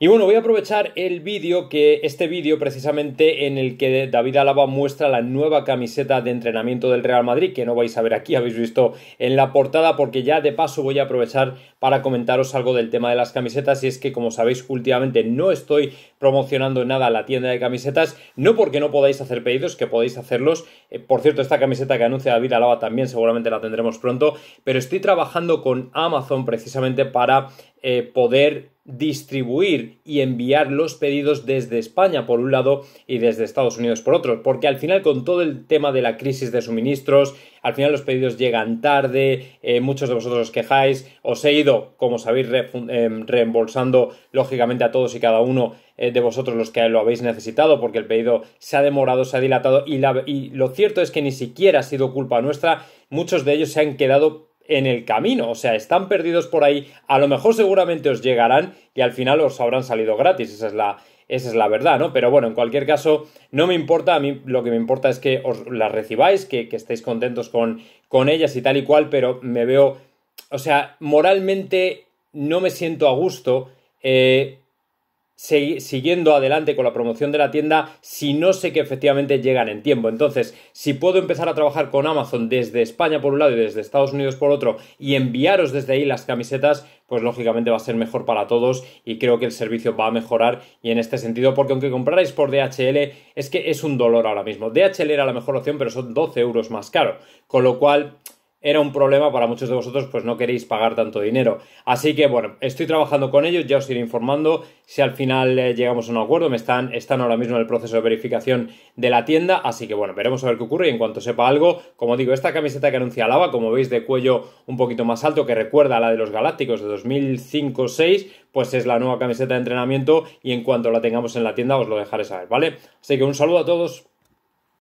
Y bueno, voy a aprovechar el vídeo que este vídeo precisamente en el que David Alaba muestra la nueva camiseta de entrenamiento del Real Madrid, que no vais a ver aquí, habéis visto en la portada, porque ya de paso voy a aprovechar para comentaros algo del tema de las camisetas y es que como sabéis últimamente no estoy promocionando nada a la tienda de camisetas, no porque no podáis hacer pedidos, que podéis hacerlos. Eh, por cierto, esta camiseta que anuncia David Alaba también seguramente la tendremos pronto, pero estoy trabajando con Amazon precisamente para eh, poder distribuir y enviar los pedidos desde España por un lado y desde Estados Unidos por otro, porque al final con todo el tema de la crisis de suministros, al final los pedidos llegan tarde, eh, muchos de vosotros os quejáis, os he ido, como sabéis, eh, reembolsando lógicamente a todos y cada uno eh, de vosotros los que lo habéis necesitado, porque el pedido se ha demorado, se ha dilatado y, y lo cierto es que ni siquiera ha sido culpa nuestra, muchos de ellos se han quedado en el camino, o sea, están perdidos por ahí, a lo mejor seguramente os llegarán y al final os habrán salido gratis, esa es la, esa es la verdad, ¿no? Pero bueno, en cualquier caso, no me importa, a mí lo que me importa es que os las recibáis, que, estéis contentos con, con ellas y tal y cual, pero me veo, o sea, moralmente no me siento a gusto. Eh, siguiendo adelante con la promoción de la tienda si no sé que efectivamente llegan en tiempo. Entonces, si puedo empezar a trabajar con Amazon desde España por un lado y desde Estados Unidos por otro y enviaros desde ahí las camisetas, pues lógicamente va a ser mejor para todos y creo que el servicio va a mejorar y en este sentido, porque aunque comprarais por DHL, es que es un dolor ahora mismo. DHL era la mejor opción, pero son 12 euros más caro, con lo cual era un problema para muchos de vosotros, pues no queréis pagar tanto dinero. Así que bueno, estoy trabajando con ellos, ya os iré informando si al final eh, llegamos a un acuerdo. Me están, ahora mismo en el proceso de verificación de la tienda, así que bueno, veremos a ver qué ocurre y en cuanto sepa algo, como digo, esta camiseta que anuncia Lava, como veis de cuello un poquito más alto que recuerda a la de los Galácticos de 2005 06 pues es la nueva camiseta de entrenamiento y en cuanto la tengamos en la tienda os lo dejaré saber, ¿vale? Así que un saludo a todos.